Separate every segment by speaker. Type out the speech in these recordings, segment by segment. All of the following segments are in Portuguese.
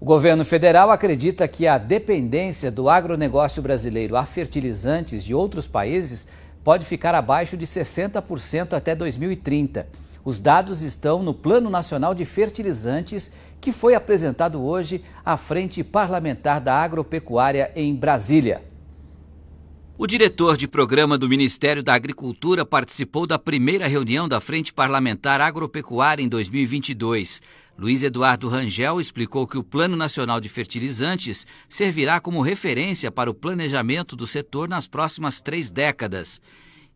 Speaker 1: O governo federal acredita que a dependência do agronegócio brasileiro a fertilizantes de outros países pode ficar abaixo de 60% até 2030. Os dados estão no Plano Nacional de Fertilizantes, que foi apresentado hoje à Frente Parlamentar da Agropecuária em Brasília. O diretor de programa do Ministério da Agricultura participou da primeira reunião da Frente Parlamentar Agropecuária em 2022. Luiz Eduardo Rangel explicou que o Plano Nacional de Fertilizantes servirá como referência para o planejamento do setor nas próximas três décadas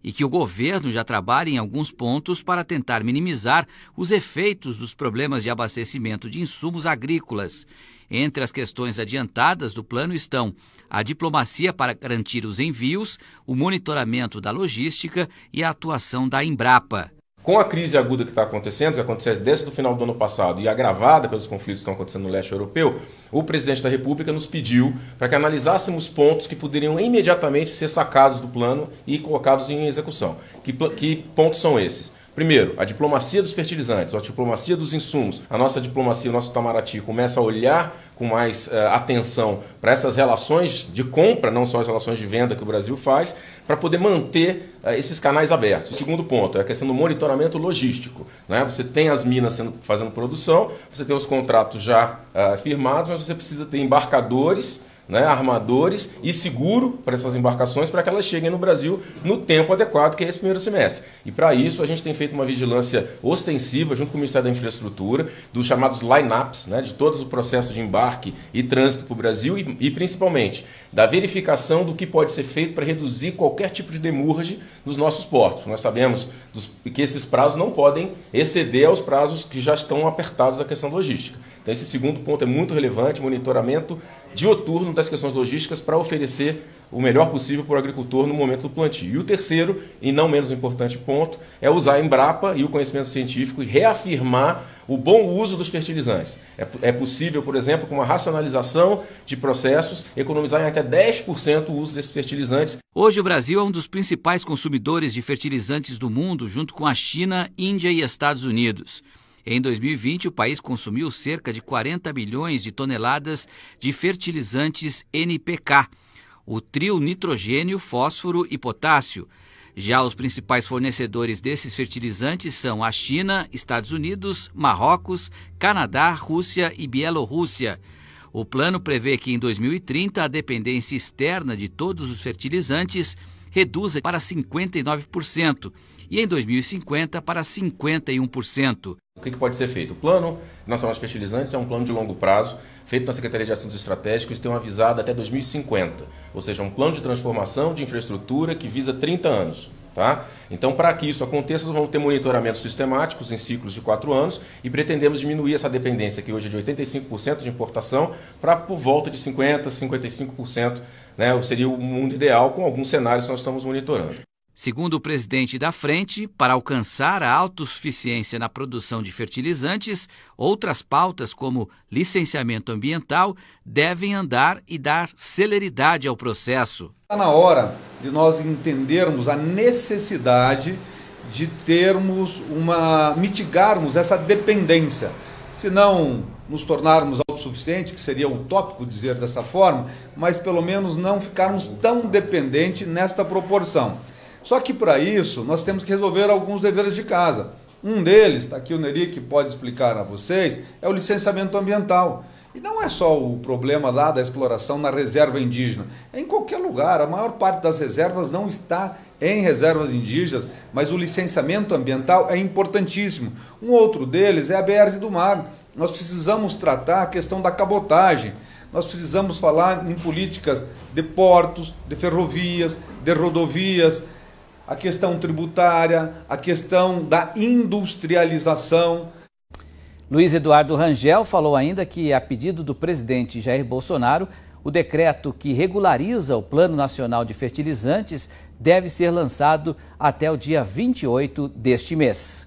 Speaker 1: e que o governo já trabalha em alguns pontos para tentar minimizar os efeitos dos problemas de abastecimento de insumos agrícolas. Entre as questões adiantadas do plano estão a diplomacia para garantir os envios, o monitoramento da logística e a atuação da Embrapa
Speaker 2: com a crise aguda que está acontecendo, que aconteceu desde o final do ano passado e agravada pelos conflitos que estão acontecendo no leste europeu, o presidente da República nos pediu para que analisássemos pontos que poderiam imediatamente ser sacados do plano e colocados em execução. Que, que pontos são esses? Primeiro, a diplomacia dos fertilizantes, a diplomacia dos insumos, a nossa diplomacia, o nosso Itamaraty começa a olhar com mais uh, atenção para essas relações de compra, não só as relações de venda que o Brasil faz, para poder manter uh, esses canais abertos. O segundo ponto é a questão do monitoramento logístico. Né? Você tem as minas sendo, fazendo produção, você tem os contratos já uh, firmados, mas você precisa ter embarcadores né, armadores e seguro para essas embarcações para que elas cheguem no Brasil no tempo adequado, que é esse primeiro semestre. E para isso a gente tem feito uma vigilância ostensiva junto com o Ministério da Infraestrutura, dos chamados line-ups, né, de todo o processo de embarque e trânsito para o Brasil e, e, principalmente da verificação do que pode ser feito para reduzir qualquer tipo de demurge nos nossos portos. Nós sabemos dos, que esses prazos não podem exceder aos prazos que já estão apertados da questão logística. Então, esse segundo ponto é muito relevante: monitoramento dioturno das questões logísticas para oferecer o melhor possível para o agricultor no momento do plantio. E o terceiro, e não menos importante ponto, é usar a Embrapa e o conhecimento científico e reafirmar o bom uso dos fertilizantes. É, é possível, por exemplo, com uma racionalização de processos, economizar em até 10% o uso desses fertilizantes.
Speaker 1: Hoje, o Brasil é um dos principais consumidores de fertilizantes do mundo, junto com a China, Índia e Estados Unidos. Em 2020, o país consumiu cerca de 40 milhões de toneladas de fertilizantes NPK, o trio nitrogênio, fósforo e potássio. Já os principais fornecedores desses fertilizantes são a China, Estados Unidos, Marrocos, Canadá, Rússia e Bielorrússia. O plano prevê que em 2030 a dependência externa de todos os fertilizantes reduza para 59% e em 2050 para
Speaker 2: 51%. O que, pode ser feito? O Plano Nacional de Fertilizantes é um plano de longo prazo, feito na Secretaria de Assuntos Estratégicos, tem uma visada até 2050, ou seja, um plano de transformação de infraestrutura que visa 30 anos. Tá? Então, para que isso aconteça, nós vamos ter monitoramentos sistemáticos em ciclos de 4 anos e pretendemos diminuir essa dependência, que hoje é de 85% de importação, para por volta de 50%, 55%, né? seria o mundo ideal com alguns cenários que nós estamos monitorando.
Speaker 1: Segundo o presidente da frente, para alcançar a autossuficiência na produção de fertilizantes, outras pautas, como licenciamento ambiental, devem andar e dar celeridade ao processo.
Speaker 3: Está na hora de nós entendermos a necessidade de termos uma. mitigarmos essa dependência. Se não nos tornarmos autossuficientes, que seria utópico dizer dessa forma, mas pelo menos não ficarmos tão dependentes nesta proporção. Só que para isso nós temos que resolver alguns deveres de casa. Um deles, está aqui o Neri que pode explicar a vocês, é o licenciamento ambiental. E não é só o problema lá da exploração na reserva indígena. É em qualquer lugar, a maior parte das reservas não está em reservas indígenas, mas o licenciamento ambiental é importantíssimo. Um outro deles é a BR do Mar. Nós precisamos tratar a questão da cabotagem. Nós precisamos falar em políticas de portos, de ferrovias, de rodovias, a questão tributária, a questão da
Speaker 1: industrialização. Luiz Eduardo Rangel falou ainda que, a pedido do presidente Jair Bolsonaro, o decreto que regulariza o Plano Nacional de Fertilizantes deve ser lançado até o dia 28 deste mês.